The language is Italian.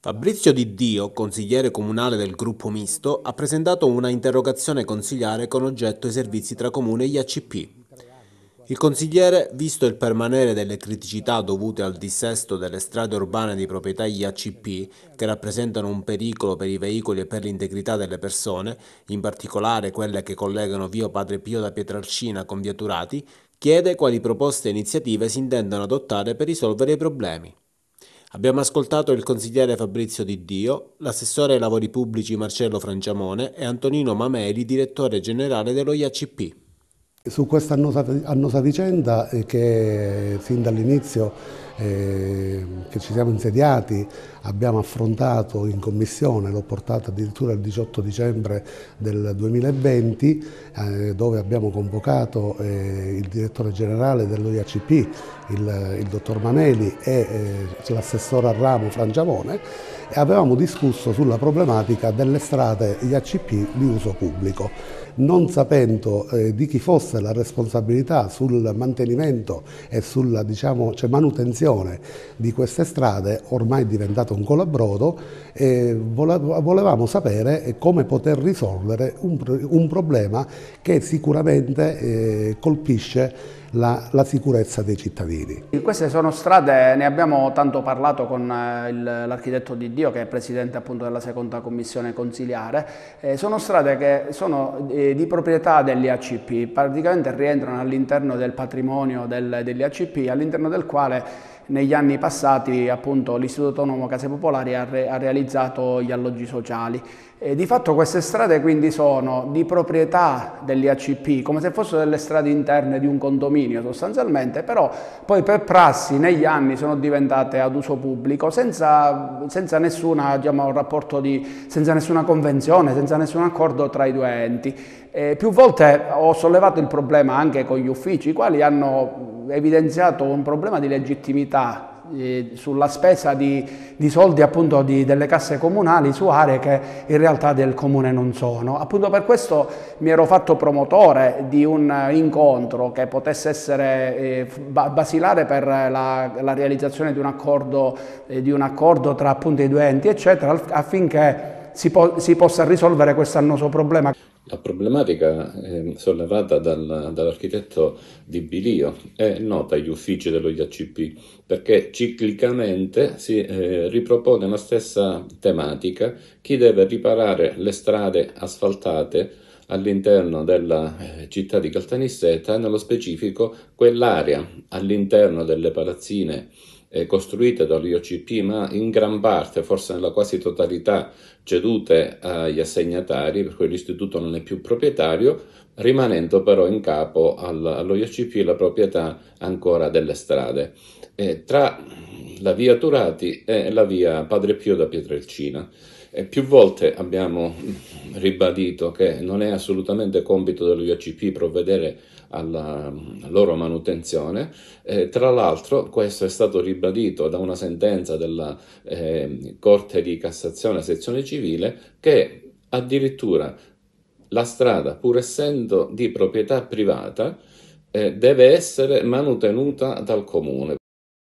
Fabrizio Di Dio, consigliere comunale del gruppo misto, ha presentato una interrogazione consigliare con oggetto i servizi tra comune e gli ACP. Il consigliere, visto il permanere delle criticità dovute al dissesto delle strade urbane di proprietà IACP, che rappresentano un pericolo per i veicoli e per l'integrità delle persone, in particolare quelle che collegano via Padre Pio da Pietralcina con via Turati, chiede quali proposte e iniziative si intendano adottare per risolvere i problemi. Abbiamo ascoltato il consigliere Fabrizio Di Dio, l'assessore ai lavori pubblici Marcello Franciamone e Antonino Mameli, direttore generale dello IACP. Su questa annosa, annosa vicenda eh, che fin dall'inizio eh, che ci siamo insediati, abbiamo affrontato in commissione, l'ho portata addirittura il 18 dicembre del 2020, eh, dove abbiamo convocato eh, il direttore generale dell'OIACP, il, il, dottor Maneli e eh, l'assessore Arramo Frangiavone e avevamo discusso sulla problematica delle strade IACP di uso pubblico non sapendo eh, di chi fosse la responsabilità sul mantenimento e sulla diciamo, cioè, manutenzione gestione di queste strade ormai è diventato un colabrodo e volevamo sapere eh, come poter risolvere un, un problema che sicuramente eh, colpisce la, la, sicurezza dei cittadini. Queste sono strade, ne abbiamo tanto parlato con eh, l'architetto Di Dio che è presidente appunto della seconda commissione consiliare, eh, sono strade che sono eh, di proprietà degli ACP, praticamente rientrano all'interno del patrimonio del, degli ACP all'interno del quale negli anni passati appunto l'Istituto Autonomo Case Popolari ha, re, ha realizzato gli alloggi sociali. E di fatto queste strade quindi sono di proprietà degli ACP, come se fossero delle strade interne di un condominio sostanzialmente, però poi per prassi negli anni sono diventate ad uso pubblico senza, senza, nessuna, diciamo, di, senza nessuna, convenzione, senza nessun accordo tra i due enti. E più volte ho sollevato il problema anche con gli uffici, i quali hanno evidenziato un problema di legittimità eh, sulla spesa di, di soldi appunto di, delle casse comunali su aree che in realtà del comune non sono. Appunto per questo mi ero fatto promotore di un incontro che potesse essere eh, basilare per la, la, realizzazione di un accordo, eh, di un accordo tra appunto i due enti eccetera affinché si, po- si possa risolvere questo annoso problema. La problematica eh, sollevata dal, dall'architetto di Bilio è nota agli uffici dello IACP perché ciclicamente si eh, ripropone la stessa tematica, chi deve riparare le strade asfaltate all'interno della eh, città di Caltanisseta, nello specifico quell'area all'interno delle palazzine eh, costruite dall'IOCP, ma in gran parte, forse nella quasi totalità, cedute agli assegnatari, per cui l'istituto non è più proprietario, rimanendo però in capo all, all'IOCP la proprietà ancora delle strade. Eh, tra la via Turati e la via Padre Pio da Pietrelcina. E più volte abbiamo ribadito che non è assolutamente compito dell'UICP provvedere alla loro manutenzione. Eh, tra l'altro questo è stato ribadito da una sentenza della eh, Corte di Cassazione Sezione Civile che addirittura la strada, pur essendo di proprietà privata, eh, deve essere manutenuta dal comune